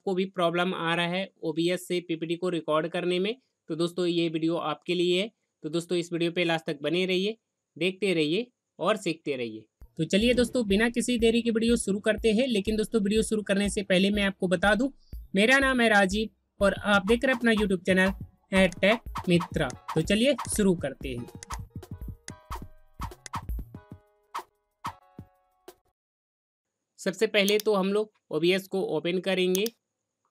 आपको भी प्रॉब्लम आ रहा है ओबीएस से पी को रिकॉर्ड करने में तो दोस्तों ये वीडियो आपके लिए है तो दोस्तों इस वीडियो पे लास्ट तक बने रहिए देखते रहिए और सीखते रहिए तो चलिए दोस्तों बिना किसी देरी के वीडियो शुरू करते हैं लेकिन दोस्तों वीडियो शुरू करने से पहले मैं आपको बता दूं मेरा नाम है राजीव और आप देख रहे हैं अपना यूट्यूब चैनल एट मित्रा तो चलिए शुरू करते हैं सबसे पहले तो हम लोग ओबीएस को ओपन करेंगे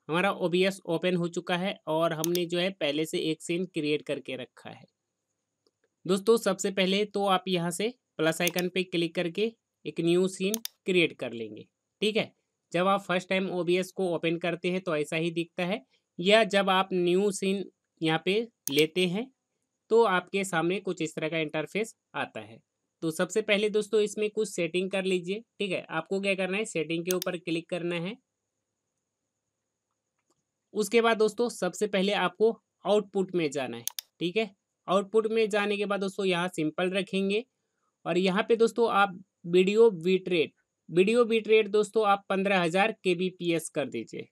हमारा ओ ओपन हो चुका है और हमने जो है पहले से एक सीन क्रिएट करके रखा है दोस्तों सबसे पहले तो आप यहाँ से प्लस आइकन पे क्लिक करके एक न्यू सीन क्रिएट कर लेंगे ठीक है जब आप फर्स्ट टाइम ओ को ओपन करते हैं तो ऐसा ही दिखता है या जब आप न्यू सीन यहाँ पे लेते हैं तो आपके सामने कुछ इस तरह का इंटरफेस आता है तो सबसे पहले दोस्तों इसमें कुछ सेटिंग कर लीजिए ठीक है आपको क्या करना है सेटिंग के ऊपर क्लिक करना है उसके बाद दोस्तों सबसे पहले आपको आउटपुट में जाना है ठीक है आउटपुट में जाने के बाद दोस्तों यहाँ सिंपल रखेंगे और यहाँ पे दोस्तों आप video bit rate video bit rate दोस्तों आप पंद्रह हज़ार के बी पी एस कर दीजिए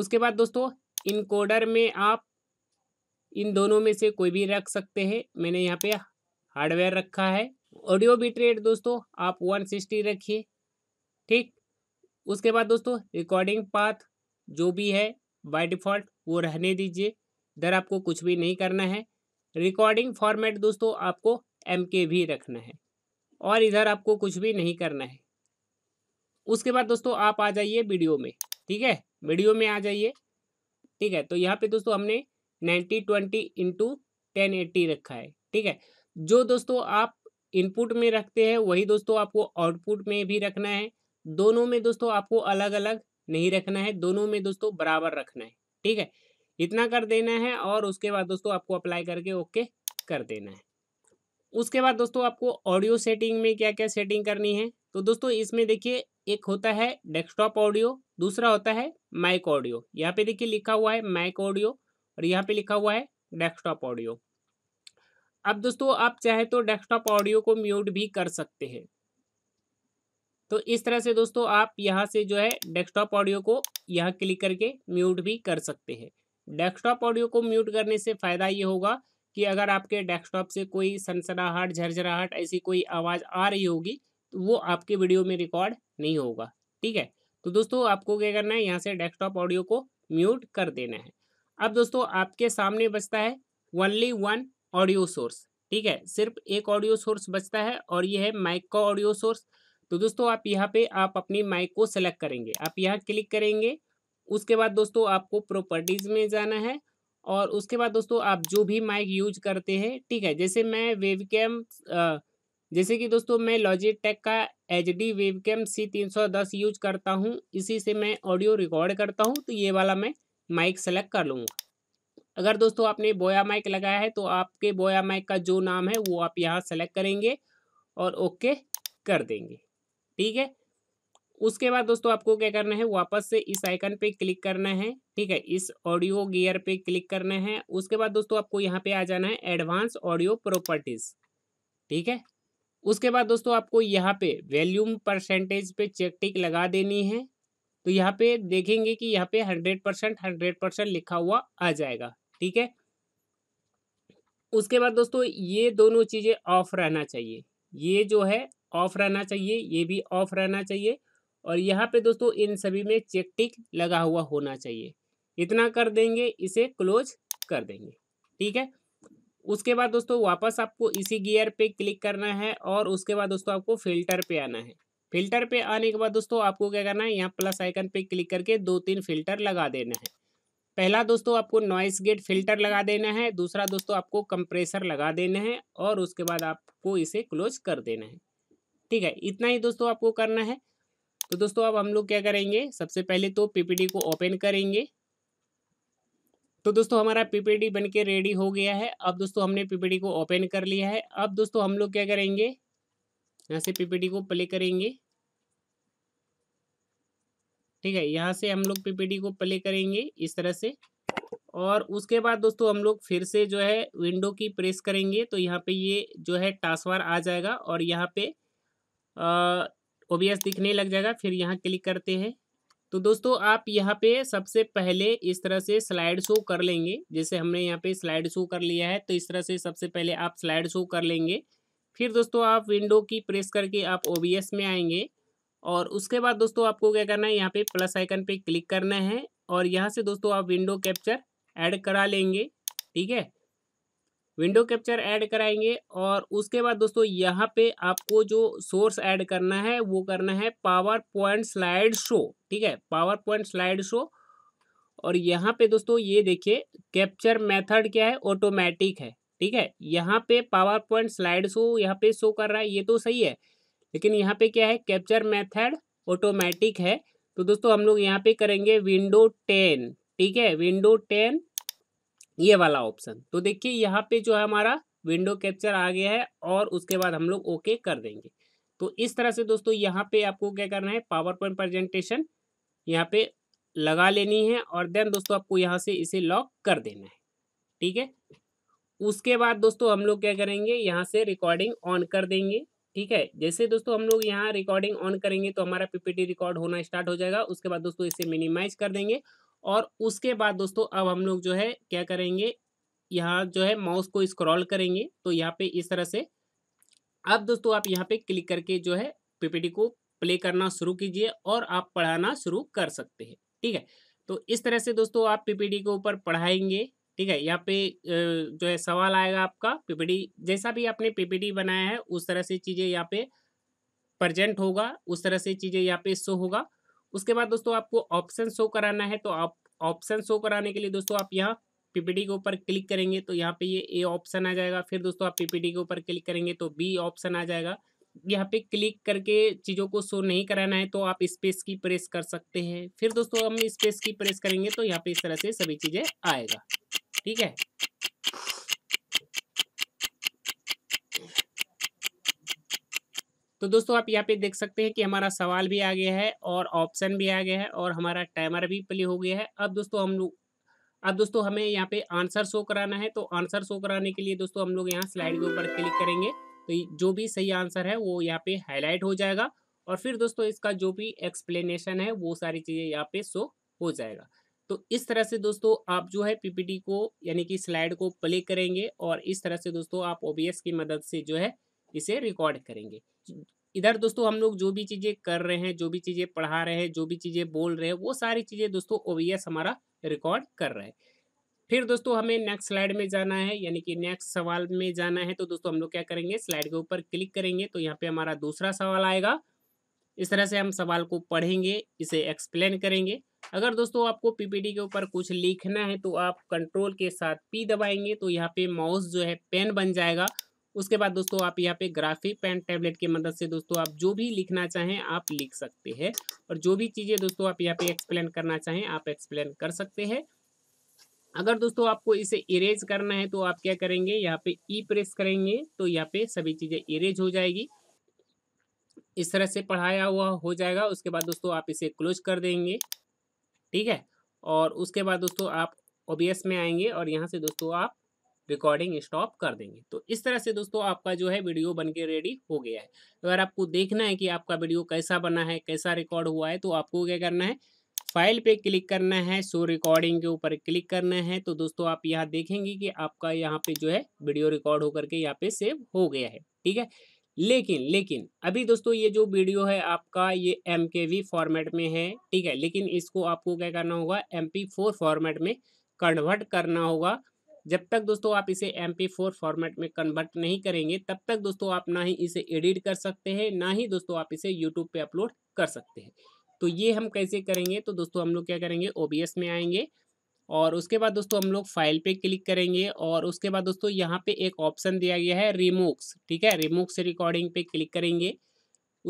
उसके बाद दोस्तों इनकोडर में आप इन दोनों में से कोई भी रख सकते हैं मैंने यहाँ पे हार्डवेयर रखा है ऑडियो बीट रेट दोस्तों आप वन सिक्सटी रखिए ठीक उसके बाद दोस्तों रिकॉर्डिंग पाथ जो भी है बाय डिफ़ॉल्ट वो रहने दीजिए इधर आपको कुछ भी नहीं करना है रिकॉर्डिंग फॉर्मेट दोस्तों आपको एम के भी रखना है और इधर आपको कुछ भी नहीं करना है उसके बाद दोस्तों आप आ जाइए वीडियो में ठीक है वीडियो में आ जाइए ठीक है तो यहाँ पे दोस्तों हमने ninety twenty into ten eighty रखा है ठीक है जो दोस्तों आप इनपुट में रखते हैं वही दोस्तों आपको आउटपुट में भी रखना है दोनों में दोस्तों आपको अलग अलग नहीं रखना है दोनों में दोस्तों बराबर रखना है ठीक है इतना कर देना है और उसके बाद दोस्तों आपको अप्लाई करके ओके कर देना है उसके बाद दोस्तों आपको ऑडियो सेटिंग में क्या क्या सेटिंग करनी है तो दोस्तों इसमें देखिए एक होता है डेस्कटॉप ऑडियो दूसरा होता है माइक ऑडियो यहाँ पे देखिए लिखा हुआ है माइक ऑडियो और यहाँ पे लिखा हुआ है डेस्कटॉप ऑडियो अब दोस्तों आप चाहे तो डेस्कटॉप ऑडियो को म्यूट भी कर सकते हैं तो इस तरह से दोस्तों आप यहाँ से जो है डेस्कटॉप ऑडियो को यहाँ क्लिक करके म्यूट भी कर सकते हैं डेस्कटॉप ऑडियो को म्यूट करने से फ़ायदा ये होगा कि अगर आपके डेस्कटॉप से कोई सनसनाहट झरझराहट ऐसी कोई आवाज़ आ रही होगी तो वो आपके वीडियो में रिकॉर्ड नहीं होगा ठीक है तो दोस्तों आपको क्या करना है यहाँ से डेस्कटॉप ऑडियो को म्यूट कर देना है अब दोस्तों आपके सामने बचता है ओनली वन ऑडियो सोर्स ठीक है सिर्फ एक ऑडियो सोर्स बचता है और ये है माइक का ऑडियो सोर्स तो दोस्तों आप यहाँ पे आप अपनी माइक को सेलेक्ट करेंगे आप यहाँ क्लिक करेंगे उसके बाद दोस्तों आपको प्रॉपर्टीज़ में जाना है और उसके बाद दोस्तों आप जो भी माइक यूज करते हैं ठीक है जैसे मैं वेब कैम जैसे कि दोस्तों मैं लॉजिटेक का H D webcam C तीन सौ दस यूज करता हूँ इसी से मैं ऑडियो रिकॉर्ड करता हूँ तो ये वाला मैं माइक सेलेक्ट कर लूँगा अगर दोस्तों आपने बोया माइक लगाया है तो आपके बोया माइक का जो नाम है वो आप यहाँ सेलेक्ट करेंगे और ओके कर देंगे ठीक है उसके बाद दोस्तों आपको क्या करना है वापस से इस आइकन पे क्लिक करना है ठीक है इस ऑडियो गियर पे क्लिक करना है उसके बाद दोस्तों आपको यहाँ पे आ जाना है एडवांस ऑडियो प्रॉपर्टीज ठीक है उसके बाद दोस्तों आपको यहाँ पे वैल्यूम परसेंटेज पे चेक टिक लगा देनी है तो यहाँ पे देखेंगे कि यहाँ पे हंड्रेड परसेंट हंड्रेड परसेंट लिखा हुआ आ जाएगा ठीक है उसके बाद दोस्तों ये दोनों चीज़ें ऑफ रहना चाहिए ये जो है ऑफ रहना चाहिए ये भी ऑफ रहना चाहिए और यहाँ पे दोस्तों इन सभी में चेक टिक लगा हुआ होना चाहिए इतना कर देंगे इसे क्लोज कर देंगे ठीक है उसके बाद दोस्तों वापस आपको इसी गियर पे क्लिक करना है और उसके बाद दोस्तों आपको फिल्टर पे आना है फिल्टर पे आने के बाद दोस्तों आपको क्या करना है यहाँ प्लस आइकन पे क्लिक करके दो तीन फिल्टर लगा देना है पहला दोस्तों आपको नॉइस गेट फिल्टर लगा देना है दूसरा दोस्तों आपको कंप्रेसर लगा देना है और उसके बाद आपको इसे क्लोज कर देना है ठीक है इतना ही दोस्तों आपको करना है तो दोस्तों अब हम लोग क्या करेंगे सबसे पहले तो पीपीडी को ओपन करेंगे तो दोस्तों हमारा बन बनके रेडी हो गया है अब दोस्तों हमने पीपीडी को ओपन कर लिया है अब दोस्तों हम लोग क्या करेंगे यहाँ से पीपीडी को प्ले करेंगे ठीक है यहाँ से हम लोग पीपीडी को प्ले करेंगे इस तरह से और उसके बाद दोस्तों हम लोग फिर से जो है विंडो की प्रेस करेंगे तो यहाँ पे ये जो है टास्वार आ जाएगा और यहाँ पे ओ दिखने लग जाएगा फिर यहाँ क्लिक करते हैं तो दोस्तों आप यहाँ पे सबसे पहले इस तरह से स्लाइड शो कर लेंगे जैसे हमने यहाँ पे स्लाइड शो कर लिया है तो इस तरह से सबसे पहले आप स्लाइड शो कर लेंगे फिर दोस्तों आप विंडो की प्रेस करके आप ओ में आएंगे और उसके बाद दोस्तों आपको क्या करना है यहाँ पे प्लस आइकन पे क्लिक करना है और यहाँ से दोस्तों आप विंडो कैप्चर ऐड करा लेंगे ठीक है विंडो कैप्चर ऐड कराएंगे और उसके बाद दोस्तों यहाँ पे आपको जो सोर्स ऐड करना है वो करना है पावर पॉइंट स्लाइड शो ठीक है पावर पॉइंट स्लाइड शो और यहाँ पे दोस्तों ये देखिए कैप्चर मेथड क्या है ऑटोमेटिक है ठीक है यहाँ पे पावर पॉइंट स्लाइड शो यहाँ पे शो कर रहा है ये तो सही है लेकिन यहाँ पे क्या है कैप्चर मैथड ऑटोमेटिक है तो दोस्तों हम लोग यहाँ पे करेंगे विंडो टेन ठीक है विंडो टेन ये वाला ऑप्शन तो देखिए यहाँ पे जो है हमारा विंडो कैप्चर आ गया है और उसके बाद हम लोग ओके कर देंगे तो इस तरह से दोस्तों यहाँ पे आपको क्या करना है पावर पॉइंट प्रेजेंटेशन यहाँ पे लगा लेनी है और देन दोस्तों आपको यहाँ से इसे लॉक कर देना है ठीक है उसके बाद दोस्तों हम लोग क्या करेंगे यहाँ से रिकॉर्डिंग ऑन कर देंगे ठीक है जैसे दोस्तों हम लोग यहाँ रिकॉर्डिंग ऑन करेंगे तो हमारा पीपीटी रिकॉर्ड होना स्टार्ट हो जाएगा उसके बाद दोस्तों इसे मिनिमाइज कर देंगे और उसके बाद दोस्तों अब हम लोग जो है क्या करेंगे यहाँ जो है माउस को स्क्रॉल करेंगे तो यहाँ पे इस तरह से अब दोस्तों आप यहाँ पे क्लिक करके जो है पीपीटी को प्ले करना शुरू कीजिए और आप पढ़ाना शुरू कर सकते हैं ठीक है तो इस तरह से दोस्तों आप पीपीटी के ऊपर पढ़ाएंगे ठीक है यहाँ पे जो है सवाल आएगा आपका पीपीटी जैसा भी आपने पीपीटी बनाया है उस तरह से चीज़ें यहाँ पे प्रजेंट होगा उस तरह से चीज़ें यहाँ पे शो होगा उसके बाद दोस्तों आपको ऑप्शन शो कराना है तो आप ऑप्शन शो कराने के लिए दोस्तों आप यहाँ पीपीटी के ऊपर क्लिक करेंगे तो यहाँ पे ये ए ऑप्शन आ जाएगा फिर दोस्तों आप पीपीटी के ऊपर क्लिक करेंगे तो बी ऑप्शन आ जाएगा यहाँ पे क्लिक करके चीज़ों को शो नहीं कराना है तो आप स्पेस की प्रेस कर सकते हैं फिर दोस्तों हम स्पेस की प्रेस करेंगे तो यहाँ पे इस तरह से सभी चीज़ें आएगा ठीक है तो दोस्तों आप यहाँ पे देख सकते हैं कि हमारा सवाल भी आ गया है और ऑप्शन भी आ गया है और हमारा टाइमर भी प्ले हो गया है अब दोस्तों हम लोग अब दोस्तों हमें यहाँ पे आंसर शो कराना है तो आंसर शो कराने के लिए दोस्तों हम लोग यहाँ स्लाइड के ऊपर क्लिक करेंगे तो जो भी सही आंसर है वो यहाँ पे हाईलाइट हो जाएगा और फिर दोस्तों इसका जो भी एक्सप्लेनेशन है वो सारी चीज़ें यहाँ पे शो हो जाएगा तो इस तरह से दोस्तों आप जो है पीपीटी को यानी कि स्लाइड को प्ले करेंगे और इस तरह से दोस्तों आप ओबीएस की मदद से जो है इसे रिकॉर्ड करेंगे इधर दोस्तों हम लोग जो भी चीज़ें कर रहे हैं जो भी चीज़ें पढ़ा रहे हैं जो भी चीज़ें बोल रहे हैं वो सारी चीज़ें दोस्तों ओ हमारा रिकॉर्ड कर रहा है फिर दोस्तों हमें नेक्स्ट स्लाइड में जाना है यानी कि नेक्स्ट सवाल में जाना है तो दोस्तों हम लोग क्या करेंगे स्लाइड के ऊपर क्लिक करेंगे तो यहाँ पे हमारा दूसरा सवाल आएगा इस तरह से हम सवाल को पढ़ेंगे इसे एक्सप्लेन करेंगे अगर दोस्तों आपको पीपीटी के ऊपर कुछ लिखना है तो आप कंट्रोल के साथ पी दबाएंगे तो यहाँ पे माउस जो है पेन बन जाएगा उसके बाद दोस्तों आप यहाँ पे ग्राफी पेन टैबलेट की मदद से दोस्तों आप जो भी लिखना चाहें आप लिख सकते हैं और जो भी चीज़ें दोस्तों आप यहाँ पे एक्सप्लेन करना चाहें आप एक्सप्लेन कर सकते हैं अगर दोस्तों आपको इसे इरेज करना है तो आप क्या करेंगे यहाँ पे ई प्रेस करेंगे तो यहाँ पे सभी चीज़ें इरेज हो जाएगी इस तरह से पढ़ाया हुआ हो जाएगा उसके बाद दोस्तों आप इसे क्लोज कर देंगे ठीक है और उसके बाद दोस्तों आप ओबीएस में आएंगे और यहाँ से दोस्तों आप रिकॉर्डिंग स्टॉप कर देंगे तो इस तरह से दोस्तों आपका जो है वीडियो बन के रेडी हो गया है अगर आपको देखना है कि आपका वीडियो कैसा बना है कैसा रिकॉर्ड हुआ है तो आपको क्या करना है फाइल पे क्लिक करना है शो रिकॉर्डिंग के ऊपर क्लिक करना है तो दोस्तों आप यहाँ देखेंगे कि आपका यहाँ पे जो है वीडियो रिकॉर्ड होकर के यहाँ पे सेव हो गया है ठीक है लेकिन लेकिन अभी दोस्तों ये जो वीडियो है आपका ये एम फॉर्मेट में है ठीक है लेकिन इसको आपको क्या करना होगा एम फोर फॉर्मेट में कन्वर्ट करना होगा जब तक दोस्तों आप इसे एम फॉर्मेट में कन्वर्ट नहीं करेंगे तब तक दोस्तों आप ना ही इसे एडिट कर सकते हैं ना ही दोस्तों आप इसे यूट्यूब पर अपलोड कर सकते हैं तो ये हम कैसे करेंगे तो दोस्तों हम लोग क्या करेंगे ओ में आएंगे और उसके बाद दोस्तों हम लोग फाइल पे क्लिक करेंगे और उसके बाद दोस्तों यहाँ पे एक ऑप्शन दिया गया है रिमोक्स ठीक है रिमोक्स रिकॉर्डिंग पे क्लिक करेंगे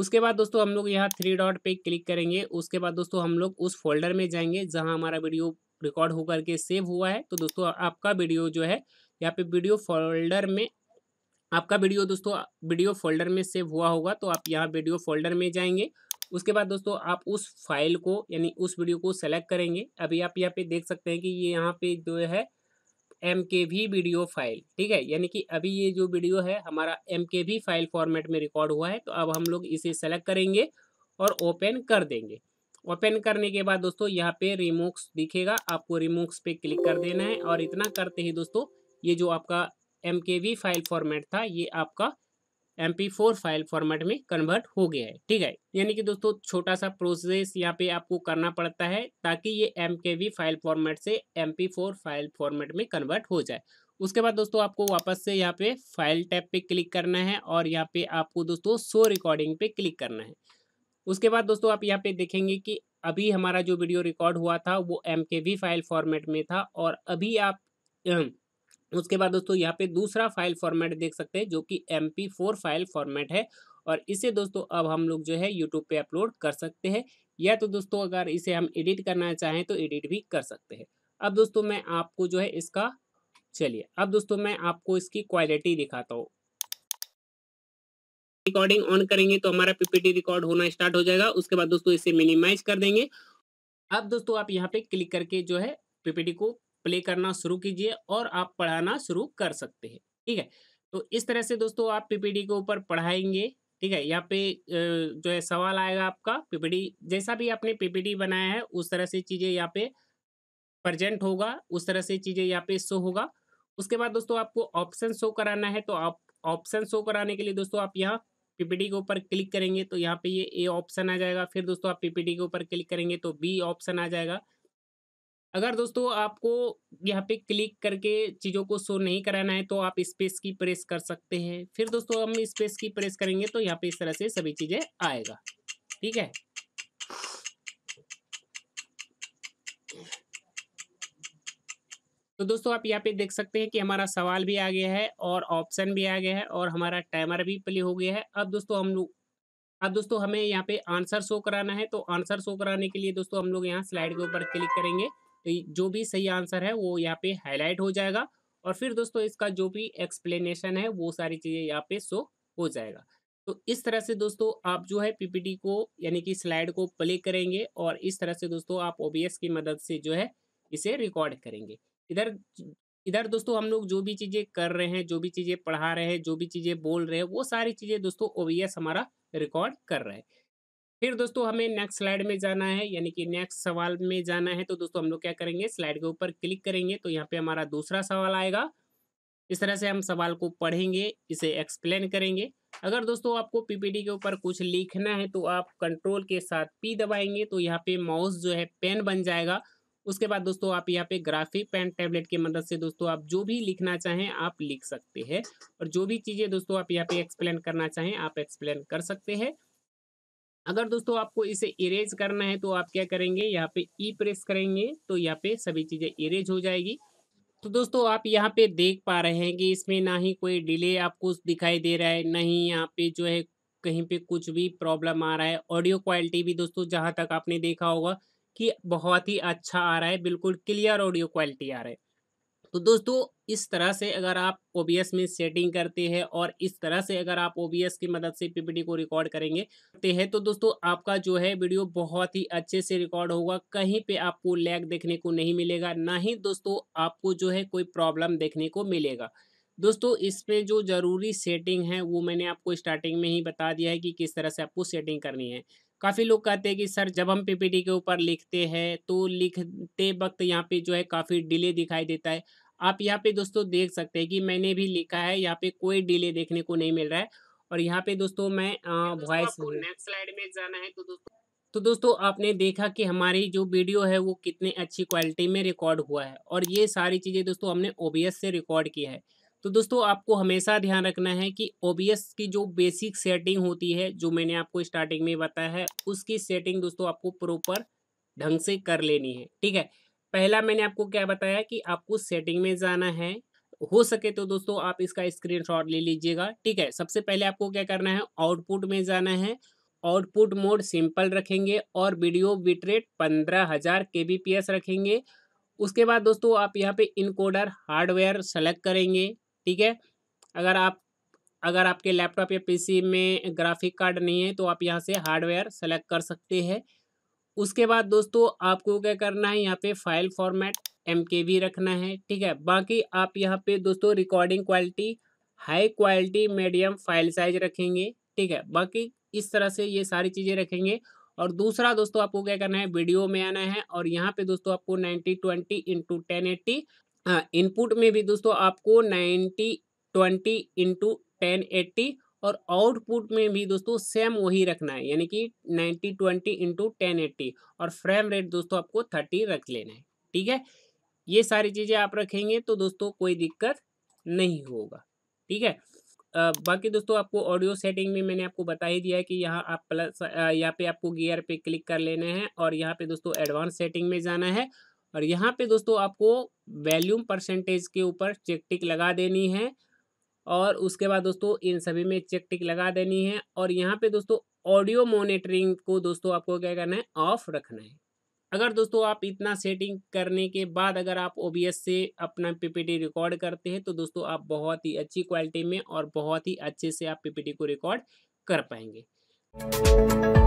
उसके बाद दोस्तों हम लोग यहाँ थ्री डॉट पे क्लिक करेंगे उसके बाद दोस्तों हम लोग उस फोल्डर में जाएंगे जहाँ हमारा वीडियो रिकॉर्ड होकर के सेव हुआ है तो दोस्तों आपका वीडियो जो है यहाँ पे वीडियो फोल्डर में आपका वीडियो दोस्तों वीडियो फोल्डर में सेव हुआ होगा तो आप यहाँ वीडियो फोल्डर में जाएंगे उसके बाद दोस्तों आप उस फाइल को यानी उस वीडियो को सेलेक्ट करेंगे अभी आप यहाँ पे देख सकते हैं कि ये यहाँ पे जो है M K we video file ठीक है यानी कि अभी ये जो वीडियो है हमारा M K V file format में रिकॉर्ड हुआ है तो अब हम लोग इसे सेलेक्ट करेंगे और ओपन कर देंगे ओपन करने के बाद दोस्तों यहाँ पे रिमोक्स दिखेगा आपको रिमोक्स पे क्लिक कर देना है और इतना करते ही दोस्तों ये जो आपका एम फाइल फॉर्मेट था ये आपका एम फाइल फॉर्मेट में कन्वर्ट हो गया है ठीक है यानी कि दोस्तों छोटा सा प्रोसेस यहाँ पे आपको करना पड़ता है ताकि ये एम फाइल फॉर्मेट से एम फाइल फॉर्मेट में कन्वर्ट हो जाए उसके बाद दोस्तों आपको वापस से यहाँ पे फाइल टैब पे क्लिक करना है और यहाँ पे आपको दोस्तों शो रिकॉर्डिंग पे क्लिक करना है उसके बाद दोस्तों आप यहाँ पे देखेंगे कि अभी हमारा जो वीडियो रिकॉर्ड हुआ था वो एम फाइल फॉर्मेट में था और अभी आप उसके बाद दोस्तों यहाँ पे दूसरा फाइल फॉर्मेट देख सकते हैं जो कि एम फाइल फॉर्मेट है और इसे दोस्तों अब हम लोग जो है यूट्यूब पे अपलोड कर सकते हैं या तो दोस्तों अगर इसे हम एडिट करना चाहें तो एडिट भी कर सकते हैं अब दोस्तों मैं आपको जो है इसका चलिए अब दोस्तों मैं आपको इसकी क्वालिटी दिखाता हूँ रिकॉर्डिंग ऑन करेंगे तो हमारा पीपीटी रिकॉर्ड होना स्टार्ट हो जाएगा उसके बाद दोस्तों इसे मिनिमाइज कर देंगे अब दोस्तों आप यहाँ पे क्लिक करके जो है पीपीटी को प्ले करना शुरू कीजिए और आप पढ़ाना शुरू कर सकते हैं ठीक है तो इस तरह से दोस्तों आप पीपीटी के ऊपर पढ़ाएंगे ठीक है यहाँ पे जो है सवाल आएगा आपका पीपीटी जैसा भी आपने पीपीटी बनाया है उस तरह से चीज़ें यहाँ पे प्रजेंट होगा उस तरह से चीज़ें यहाँ पे शो होगा उसके बाद दोस्तों आपको ऑप्शन शो कराना है तो आप ऑप्शन शो कराने के लिए दोस्तों आप यहाँ पीपीटी के ऊपर क्लिक करेंगे तो यहाँ पे ये ए ऑप्शन आ जाएगा फिर दोस्तों आप पीपीटी के ऊपर क्लिक करेंगे तो बी ऑप्शन आ जाएगा अगर दोस्तों आपको यहाँ पे क्लिक करके चीज़ों को शो नहीं कराना है तो आप स्पेस की प्रेस कर सकते हैं फिर दोस्तों हम स्पेस की प्रेस करेंगे तो यहाँ पे इस तरह से सभी चीज़ें आएगा ठीक है तो दोस्तों आप यहाँ पे देख सकते हैं कि हमारा सवाल भी आ गया है और ऑप्शन भी आ गया है और हमारा टाइमर भी प्ले हो गया है अब दोस्तों हम लोग अब दोस्तों हमें यहाँ पे आंसर शो कराना है तो आंसर शो कराने के लिए दोस्तों हम लोग यहाँ स्लाइड के ऊपर क्लिक करेंगे तो जो भी सही आंसर है वो यहाँ पे हाईलाइट हो जाएगा और फिर दोस्तों इसका जो भी एक्सप्लेनेशन है वो सारी चीज़ें यहाँ पे शो हो जाएगा तो इस तरह से दोस्तों आप जो है पीपीटी को यानी कि स्लाइड को प्ले करेंगे और इस तरह से दोस्तों आप ओबीएस की मदद से जो है इसे रिकॉर्ड करेंगे इधर इधर दोस्तों हम लोग जो भी चीज़ें कर रहे हैं जो भी चीज़ें पढ़ा रहे हैं जो भी चीज़ें बोल रहे हैं वो सारी चीज़ें दोस्तों ओ हमारा रिकॉर्ड कर रहा है फिर दोस्तों हमें नेक्स्ट स्लाइड में जाना है यानी कि नेक्स्ट सवाल में जाना है तो दोस्तों हम लोग क्या करेंगे स्लाइड के ऊपर क्लिक करेंगे तो यहाँ पे हमारा दूसरा सवाल आएगा इस तरह से हम सवाल को पढ़ेंगे इसे एक्सप्लेन करेंगे अगर दोस्तों आपको पीपीटी के ऊपर कुछ लिखना है तो आप कंट्रोल के साथ पी दबाएंगे तो यहाँ पे माउस जो है पेन बन जाएगा उसके बाद दोस्तों आप यहाँ पे ग्राफी पेन टैबलेट की मदद से दोस्तों आप जो भी लिखना चाहें आप लिख सकते हैं और जो भी चीज़ें दोस्तों आप यहाँ पे एक्सप्लेन करना चाहें आप एक्सप्लेन कर सकते हैं अगर दोस्तों आपको इसे इरेज करना है तो आप क्या करेंगे यहाँ पे ई प्रेस करेंगे तो यहाँ पे सभी चीज़ें इरेज हो जाएगी तो दोस्तों आप यहाँ पे देख पा रहे हैं कि इसमें ना ही कोई डिले आपको दिखाई दे रहा है ना ही यहाँ पे जो है कहीं पे कुछ भी प्रॉब्लम आ रहा है ऑडियो क्वालिटी भी दोस्तों जहाँ तक आपने देखा होगा कि बहुत ही अच्छा आ रहा है बिल्कुल क्लियर ऑडियो क्वालिटी आ रहा है तो दोस्तों इस तरह से अगर आप ओ में सेटिंग करते हैं और इस तरह से अगर आप ओ की मदद से पी को रिकॉर्ड करेंगे हैं तो दोस्तों आपका जो है वीडियो बहुत ही अच्छे से रिकॉर्ड होगा कहीं पे आपको लैग देखने को नहीं मिलेगा ना ही दोस्तों आपको जो है कोई प्रॉब्लम देखने को मिलेगा दोस्तों इसमें जो ज़रूरी सेटिंग है वो मैंने आपको स्टार्टिंग में ही बता दिया है कि किस तरह से आपको सेटिंग करनी है काफ़ी लोग कहते हैं कि सर जब हम पीपीटी के ऊपर लिखते हैं तो लिखते वक्त यहाँ पे जो है काफ़ी डिले दिखाई देता है आप यहाँ पे दोस्तों देख सकते हैं कि मैंने भी लिखा है यहाँ पे कोई डिले देखने को नहीं मिल रहा है और यहाँ पे दोस्तों मैं वॉइस नेक्स्ट स्लाइड में जाना है तो दोस्तों तो दोस्तों आपने देखा कि हमारी जो वीडियो है वो कितने अच्छी क्वालिटी में रिकॉर्ड हुआ है और ये सारी चीज़ें दोस्तों हमने ओ से रिकॉर्ड किया है तो दोस्तों आपको हमेशा ध्यान रखना है कि ओ की जो बेसिक सेटिंग होती है जो मैंने आपको स्टार्टिंग में बताया है उसकी सेटिंग दोस्तों आपको प्रॉपर ढंग से कर लेनी है ठीक है पहला मैंने आपको क्या बताया कि आपको सेटिंग में जाना है हो सके तो दोस्तों आप इसका स्क्रीन ले लीजिएगा ठीक है सबसे पहले आपको क्या करना है आउटपुट में जाना है आउटपुट मोड सिंपल रखेंगे और वीडियो बिटरेट पंद्रह हज़ार के बी पी एस रखेंगे उसके बाद दोस्तों आप यहाँ पे इनकोडर हार्डवेयर सेलेक्ट करेंगे ठीक है अगर आप अगर आपके लैपटॉप या पीसी में ग्राफिक कार्ड नहीं है तो आप यहाँ से हार्डवेयर सेलेक्ट कर सकते हैं उसके बाद दोस्तों आपको क्या करना है यहाँ पे फाइल फॉर्मेट एम रखना है ठीक है बाकी आप यहाँ पे दोस्तों recording quality high quality medium file size रखेंगे ठीक है बाकी इस तरह से ये सारी चीज़ें रखेंगे और दूसरा दोस्तों आपको क्या करना है वीडियो में आना है और यहाँ पे दोस्तों आपको twenty into ten eighty input हाँ, में भी दोस्तों आपको ninety twenty into ten eighty और आउटपुट में भी दोस्तों सेम वही रखना है यानी कि ninety twenty into ten eighty और फ्रेम रेट दोस्तों आपको थर्टी रख लेना है ठीक है ये सारी चीज़ें आप रखेंगे तो दोस्तों कोई दिक्कत नहीं होगा ठीक है बाकी दोस्तों आपको ऑडियो सेटिंग में मैंने आपको बता ही दिया है कि यहाँ आप प्लस यहाँ पे आपको गियर पे क्लिक कर लेना है और यहाँ पे दोस्तों एडवांस सेटिंग में जाना है और यहाँ पे दोस्तों आपको वैल्यूम परसेंटेज के ऊपर चेक टिक लगा देनी है और उसके बाद दोस्तों इन सभी में चेक टिक लगा देनी है और यहाँ पे दोस्तों ऑडियो मॉनिटरिंग को दोस्तों आपको क्या करना है ऑफ रखना है अगर दोस्तों आप इतना सेटिंग करने के बाद अगर आप ओ से अपना पीपीटी रिकॉर्ड करते हैं तो दोस्तों आप बहुत ही अच्छी क्वालिटी में और बहुत ही अच्छे से आप पीपीटी को रिकॉर्ड कर पाएंगे